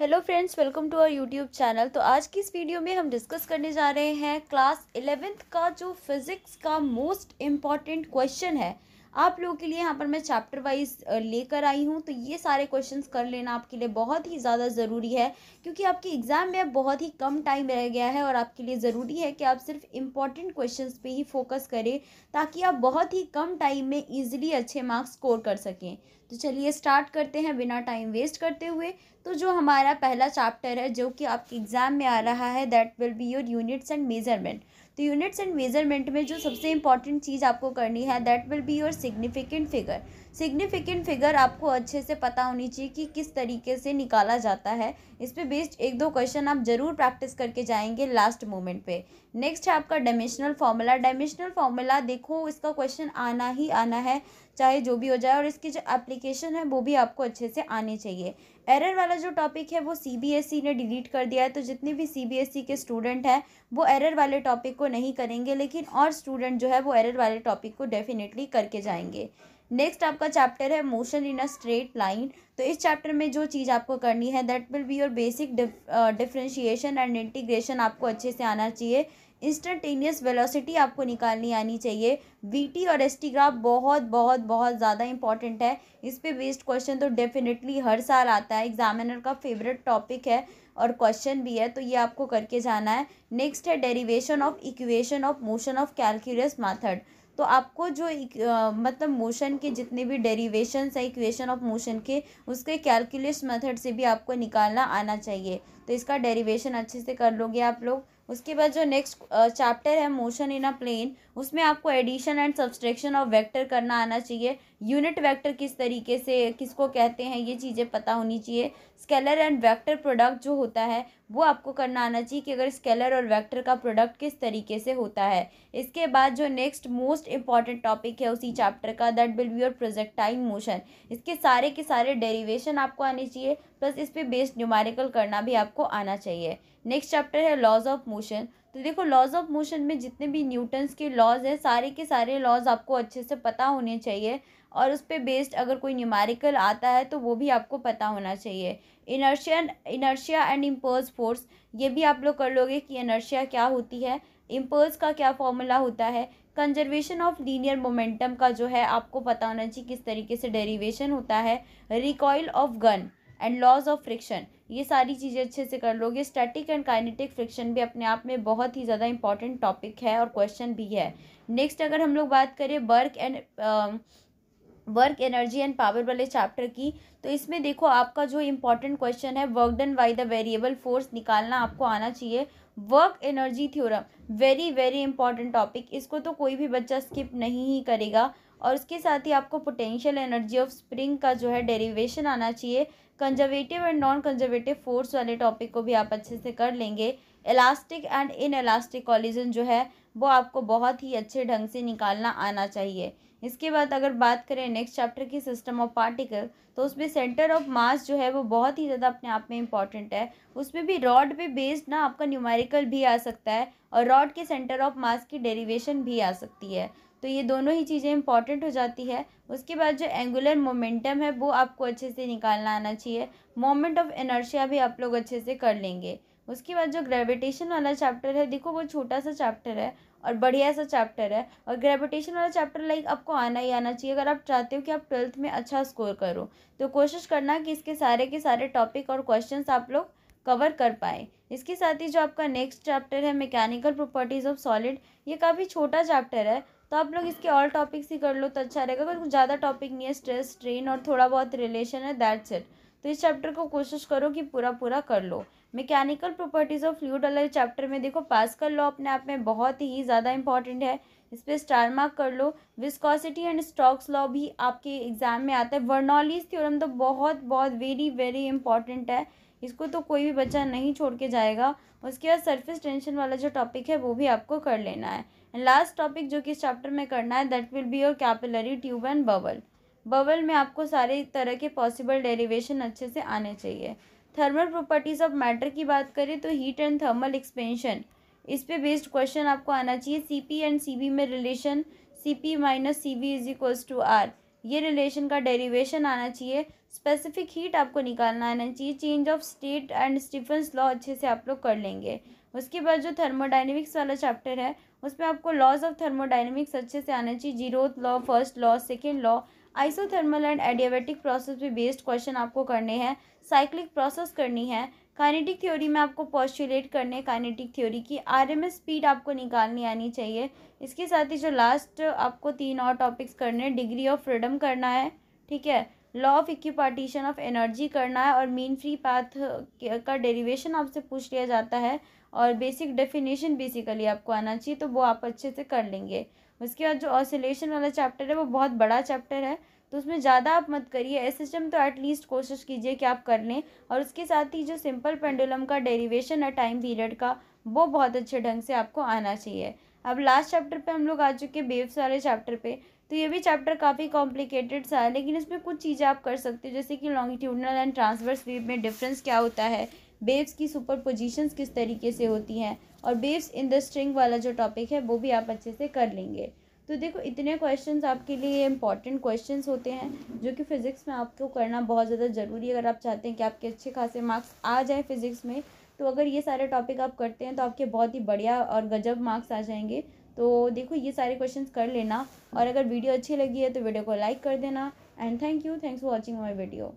hello friends welcome to our YouTube channel तो आज की इस वीडियो में हम डिस्कस करने जा रहे हैं क्लास इलेवेंथ का जो फिज़िक्स का मोस्ट इम्पॉर्टेंट क्वेश्चन है आप लोगों के लिए यहाँ पर मैं चैप्टर वाइज लेकर आई हूँ तो ये सारे क्वेश्चंस कर लेना आपके लिए बहुत ही ज़्यादा ज़रूरी है क्योंकि आपके एग्ज़ाम में अब बहुत ही कम टाइम रह गया है और आपके लिए ज़रूरी है कि आप सिर्फ इम्पॉर्टेंट क्वेश्चन पर ही फोकस करें ताकि आप बहुत ही कम टाइम में ईजिली अच्छे मार्क्स स्कोर कर सकें तो चलिए स्टार्ट करते हैं बिना टाइम वेस्ट करते हुए तो जो हमारा पहला चैप्टर है जो कि आपके एग्ज़ाम में आ रहा है that will be your units and measurement तो यूनिट्स एंड मेजरमेंट में जो सबसे इंपॉर्टेंट चीज़ आपको करनी है that will be your significant figure significant figure आपको अच्छे से पता होनी चाहिए कि किस तरीके से निकाला जाता है इस पर बेस्ड एक दो क्वेश्चन आप ज़रूर प्रैक्टिस करके जाएंगे लास्ट मोमेंट पे नेक्स्ट है आपका डायमेंशनल फार्मूला डायमेंशनल फार्मूला देखो इसका क्वेश्चन आना ही आना है चाहे जो भी हो जाए और इसकी जो एप्लीकेशन है वो भी आपको अच्छे से आनी चाहिए एरर वाला जो टॉपिक है वो सीबीएसई e ने डिलीट कर दिया है तो जितने भी सीबीएसई e के स्टूडेंट हैं वो एरर वाले टॉपिक को नहीं करेंगे लेकिन और स्टूडेंट जो है वो एरर वाले टॉपिक को डेफिनेटली करके जाएंगे नेक्स्ट आपका चैप्टर है motion in a straight line तो इस चैप्टर में जो चीज़ आपको करनी है that will be your basic differentiation and integration आपको अच्छे से आना चाहिए इंस्टेंटेनियस वेलोसिटी आपको निकालनी आनी चाहिए वीटी और एसटी ग्राफ बहुत बहुत बहुत ज़्यादा इंपॉर्टेंट है इस पर बेस्ड क्वेश्चन तो डेफिनेटली हर साल आता है एग्जामिनर का फेवरेट टॉपिक है और क्वेश्चन भी है तो ये आपको करके जाना है नेक्स्ट है derivation of equation of motion of calculus method तो आपको जो आ, मतलब मोशन के जितने भी डेरिवेशंस है इक्वेशन ऑफ मोशन के उसके कैलकुलेस मेथड से भी आपको निकालना आना चाहिए तो इसका डेरिवेशन अच्छे से कर लोगे आप लोग उसके बाद जो नेक्स्ट चैप्टर है मोशन इन अ प्लेन उसमें आपको addition and subtraction of vector करना आना चाहिए यूनिट वेक्टर किस तरीके से किसको कहते हैं ये चीज़ें पता होनी चाहिए स्केलर एंड वेक्टर प्रोडक्ट जो होता है वो आपको करना आना चाहिए कि अगर स्केलर और वेक्टर का प्रोडक्ट किस तरीके से होता है इसके बाद जो नेक्स्ट मोस्ट इंपॉर्टेंट टॉपिक है उसी चैप्टर का that will be your projectile motion इसके सारे के सारे डेरीवेशन आपको आने चाहिए प्लस इस पर बेस्ड न्यूमारिकल करना भी आपको आना चाहिए नेक्स्ट चैप्टर है लॉज ऑफ मोशन मोशन तो देखो लॉज ऑफ मोशन में जितने भी न्यूटन्स के लॉज हैं सारे के सारे लॉज आपको अच्छे से पता होने चाहिए और उस पर बेस्ड अगर कोई न्यूमेरिकल आता है तो वो भी आपको पता होना चाहिए inertia inertia and impulse force ये भी आप लोग कर लोगे कि इनर्शिया क्या होती है इम्पर्स का क्या फॉर्मूला होता है कंजर्वेशन ऑफ लीनियर मोमेंटम का जो है आपको पता होना चाहिए किस तरीके से डेरिवेशन होता है recoil of gun and laws of friction ये सारी चीज़ें अच्छे से कर लोगे स्टैटिक एंड काइनेटिक फ्रिक्शन भी अपने आप में बहुत ही ज़्यादा इंपॉर्टेंट टॉपिक है और क्वेश्चन भी है नेक्स्ट अगर हम लोग बात करें work and work energy and power वाले चैप्टर की तो इसमें देखो आपका जो इम्पोर्टेंट क्वेश्चन है work done by the variable force निकालना आपको आना चाहिए work energy theorem very very important topic इसको तो कोई भी बच्चा स्किप नहीं ही करेगा और उसके साथ ही आपको पोटेंशियल एनर्जी ऑफ स्प्रिंग का जो है डेरिवेशन आना चाहिए conservative and non conservative force वाले टॉपिक को भी आप अच्छे से कर लेंगे elastic and inelastic collision जो है वो आपको बहुत ही अच्छे ढंग से निकालना आना चाहिए इसके बाद अगर बात करें नेक्स्ट चैप्टर की सिस्टम ऑफ पार्टिकल तो उसमें सेंटर ऑफ मास जो है वो बहुत ही ज़्यादा अपने आप में इंपॉर्टेंट है उसमें भी रॉड पे बेस्ड ना आपका न्यूमेरिकल भी आ सकता है और रॉड के सेंटर ऑफ मास की डेरिवेशन भी आ सकती है तो ये दोनों ही चीज़ें इंपॉर्टेंट हो जाती है उसके बाद जो एंगुलर मोमेंटम है वो आपको अच्छे से निकालना आना चाहिए मोमेंट ऑफ एनर्शिया भी आप लोग अच्छे से कर लेंगे उसके बाद जो ग्रेविटेशन वाला चैप्टर है देखो वो छोटा सा चैप्टर है और बढ़िया सा चैप्टर है और ग्रेविटेशन वाला चैप्टर लाइक आपको आना ही आना चाहिए अगर आप चाहते हो कि आप ट्वेल्थ में अच्छा स्कोर करो तो कोशिश करना कि इसके सारे के सारे टॉपिक और क्वेश्चन आप लोग कवर कर पाए इसके साथ ही जो आपका नेक्स्ट चैप्टर है मैकेनिकल प्रॉपर्टीज़ ऑफ सॉलिड ये काफ़ी छोटा चैप्टर है तो आप लोग इसके और टॉपिक्स ही कर लो तो अच्छा रहेगा कुछ ज़्यादा टॉपिक नहीं है स्ट्रेस स्ट्रेन और थोड़ा बहुत रिलेशन है दैट्स इट तो इस चैप्टर को कोशिश करो कि पूरा पूरा कर लो मैकेनिकल प्रॉपर्टीज़ ऑफ फ्लूड अलग चैप्टर में देखो कर लॉ अपने आप में बहुत ही ज़्यादा इंपॉर्टेंट है इस पर स्टार मार्क कर लो विस्कॉसिटी एंड स्टॉक्स लॉ भी आपके एग्जाम में आता है वर्नॉलीज थ्योरम तो बहुत बहुत वेरी वेरी इंपॉर्टेंट है इसको तो कोई भी बच्चा नहीं छोड़ के जाएगा उसके बाद सर्फिस टेंशन वाला जो टॉपिक है वो भी आपको कर लेना है एंड लास्ट टॉपिक जो कि इस चैप्टर में करना है that will be your capillary tube and bubble bubble में आपको सारे तरह के पॉसिबल डेरिवेशन अच्छे से आने चाहिए थर्मल प्रॉपर्टीज़ ऑफ मैटर की बात करें तो हीट एंड थर्मल एक्सपेंशन इस पे बेस्ड क्वेश्चन आपको आना चाहिए C P and C V में relation C P minus C V is equals to R ये रिलेशन का डेरिवेशन आना चाहिए स्पेसिफिक हीट आपको निकालना आना चाहिए change of state and Stefan's law अच्छे से आप लोग कर लेंगे उसके बाद जो थर्मोडाइनमिक्स वाला चैप्टर है उसमें आपको लॉज ऑफ थर्मोडाइनमिक्स अच्छे से आना चाहिए zeroth law first law second law isothermal and adiabatic process पे बेस्ड क्वेश्चन आपको करने हैं साइक्लिक प्रोसेस करनी है काइनेटिक थ्योरी में आपको पॉस्टुलेट करने काइनेटिक थ्योरी की आरएमएस स्पीड आपको निकालनी आनी चाहिए इसके साथ ही जो लास्ट आपको तीन और टॉपिक्स करने हैं डिग्री ऑफ फ्रीडम करना है ठीक है law of equipartition of energy करना है और मीन फ्री पाथ का डेरिवेशन आपसे पूछ लिया जाता है और बेसिक डेफिनेशन बेसिकली आपको आना चाहिए तो वो आप अच्छे से कर लेंगे उसके बाद जो ऑसिलेशन वाला चैप्टर है वो बहुत बड़ा चैप्टर है तो उसमें ज़्यादा आप मत करिए एस एच एम तो एटलीस्ट कोशिश कीजिए कि आप कर लें और उसके साथ ही जो सिंपल पेंडुलम का डेरिवेशन है टाइम पीरियड का वो बहुत अच्छे ढंग से आपको आना चाहिए अब लास्ट चैप्टर पे हम लोग आ चुके हैं बेब्स वाले चैप्टर पे तो ये भी चैप्टर काफ़ी कॉम्प्लिकेटेड सा है लेकिन इसमें कुछ चीज़ें आप कर सकते हो जैसे कि लॉन्गिट्यूडनल एंड ट्रांसवर्स वेव में डिफरेंस क्या होता है बेब्स की सुपर पोजिशन किस तरीके से होती हैं और बेब्स इन द स्ट्रिंग वाला जो टॉपिक है वो भी आप अच्छे से कर लेंगे तो देखो इतने क्वेश्चंस आपके लिए इंपॉर्टेंट क्वेश्चंस होते हैं जो कि फ़िज़िक्स में आपको करना बहुत ज़्यादा ज़रूरी है अगर आप चाहते हैं कि आपके अच्छे खासे मार्क्स आ जाए फिज़िक्स में तो अगर ये सारे टॉपिक आप करते हैं तो आपके बहुत ही बढ़िया और गजब मार्क्स आ जाएंगे तो देखो ये सारे क्वेश्चन कर लेना और अगर वीडियो अच्छी लगी है तो वीडियो को लाइक कर देना and thank you thanks for watching my video